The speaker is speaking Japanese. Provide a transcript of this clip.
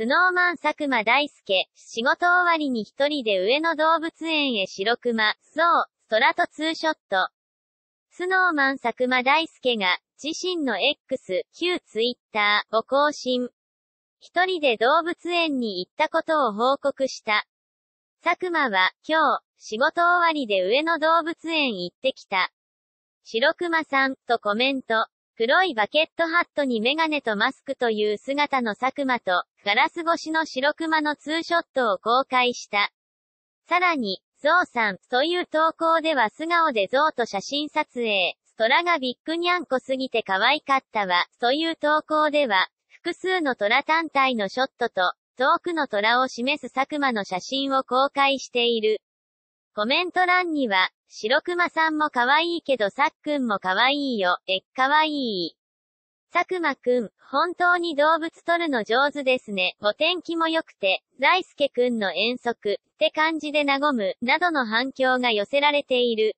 スノーマン佐久間大介、仕事終わりに一人で上野動物園へ白熊、そう、空とツーショット。スノーマン佐久間大介が、自身の X、旧 Twitter を更新。一人で動物園に行ったことを報告した。佐久間は、今日、仕事終わりで上野動物園行ってきた。白熊さん、とコメント。黒いバケットハットにメガネとマスクという姿の佐久間と、ガラス越しの白熊のツーショットを公開した。さらに、ゾウさん、という投稿では素顔でゾウと写真撮影、ストラがビッグニャンコすぎて可愛かったわ、という投稿では、複数の虎単体のショットと、遠くの虎を示す佐久間の写真を公開している。コメント欄には、白熊さんも可愛いけどさっくんも可愛いよ、えっ可愛い。佐久間くん、本当に動物撮るの上手ですね。お天気も良くて、大輔くんの遠足、って感じで和む、などの反響が寄せられている。